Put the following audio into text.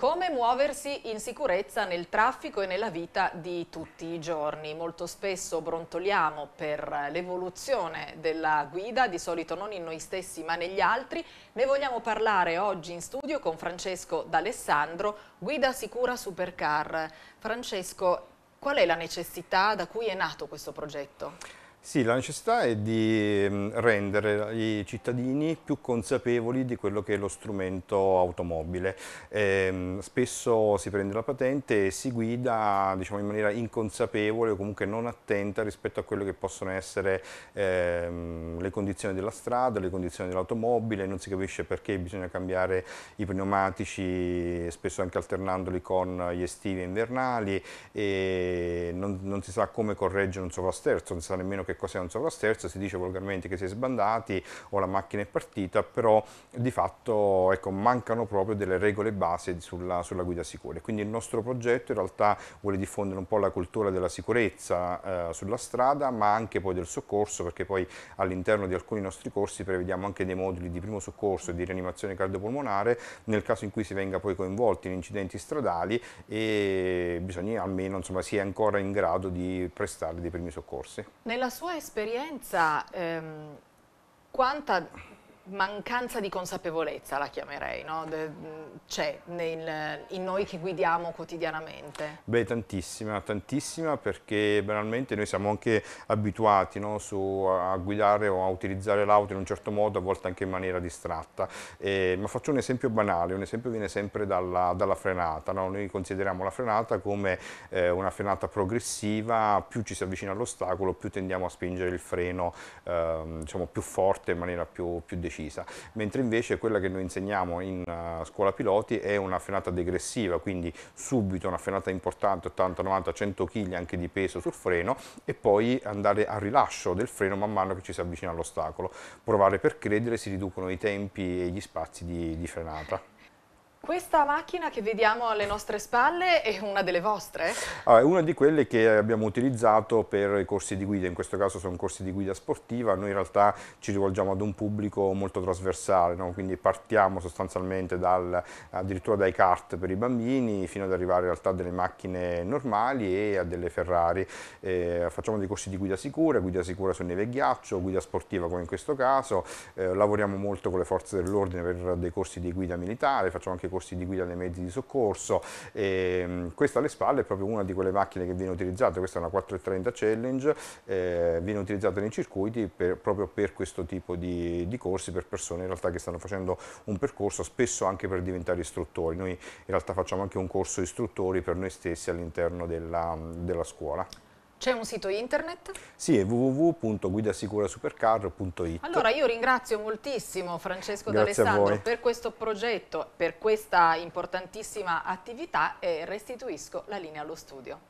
Come muoversi in sicurezza nel traffico e nella vita di tutti i giorni? Molto spesso brontoliamo per l'evoluzione della guida, di solito non in noi stessi ma negli altri. Ne vogliamo parlare oggi in studio con Francesco D'Alessandro, guida sicura supercar. Francesco, qual è la necessità da cui è nato questo progetto? Sì, la necessità è di mm, rendere i cittadini più consapevoli di quello che è lo strumento automobile. Eh, spesso si prende la patente e si guida diciamo, in maniera inconsapevole o comunque non attenta rispetto a quelle che possono essere eh, le condizioni della strada, le condizioni dell'automobile, non si capisce perché bisogna cambiare i pneumatici, spesso anche alternandoli con gli estivi e invernali e non, non, si sa come correggere un sovrasterzo, non si sa nemmeno che cos'è un sovrasterzo, si dice volgarmente che si è sbandati o la macchina è partita, però di fatto ecco, mancano proprio delle regole base sulla, sulla guida sicura. Quindi il nostro progetto in realtà vuole diffondere un po' la cultura della sicurezza eh, sulla strada, ma anche poi del soccorso, perché poi all'interno di alcuni nostri corsi prevediamo anche dei moduli di primo soccorso e di rianimazione cardiopolmonare nel caso in cui si venga poi coinvolti in incidenti stradali e bisogna almeno insomma, si è ancora in grado grado di prestare dei primi soccorsi. Nella sua esperienza, ehm, quanta mancanza di consapevolezza, la chiamerei, no? c'è cioè, in noi che guidiamo quotidianamente? Beh, tantissima, tantissima perché banalmente noi siamo anche abituati no? Su, a guidare o a utilizzare l'auto in un certo modo, a volte anche in maniera distratta. Eh, ma faccio un esempio banale, un esempio viene sempre dalla, dalla frenata. No? Noi consideriamo la frenata come eh, una frenata progressiva, più ci si avvicina all'ostacolo, più tendiamo a spingere il freno eh, diciamo, più forte, in maniera più, più decisa precisa, mentre invece quella che noi insegniamo in eh, scuola piloti è una frenata degressiva, quindi subito una frenata importante, 80, 90, 100 kg anche di peso sul freno e poi andare al rilascio del freno man mano che ci si avvicina all'ostacolo. Provare per credere si riducono i tempi e gli spazi di, di frenata. Questa macchina che vediamo alle nostre spalle è una delle vostre? Allora, ah, è una di quelle che abbiamo utilizzato per i corsi di guida, in questo caso sono corsi di guida sportiva, noi in realtà ci rivolgiamo ad un pubblico molto trasversale, no? quindi partiamo sostanzialmente dal, addirittura dai kart per i bambini fino ad arrivare in realtà a delle macchine normali e a delle Ferrari. Eh, facciamo dei corsi di guida sicura, guida sicura su neve e ghiaccio, guida sportiva come in questo caso, eh, lavoriamo molto con le forze dell'ordine per dei corsi di guida militare, facciamo anche corsi di guida nei mezzi di soccorso. E, ehm, questa alle spalle è proprio una di quelle macchine che viene utilizzata, questa è una 430 Challenge, eh, viene utilizzata nei circuiti per, proprio per questo tipo di, di, corsi, per persone in realtà che stanno facendo un percorso, spesso anche per diventare istruttori. Noi in realtà facciamo anche un corso istruttori per noi stessi all'interno della, della scuola. C'è un sito internet? Sì, è www.guidasicurasupercarro.it. Allora io ringrazio moltissimo Francesco D'Alessandro per questo progetto, per questa importantissima attività e restituisco la linea allo studio.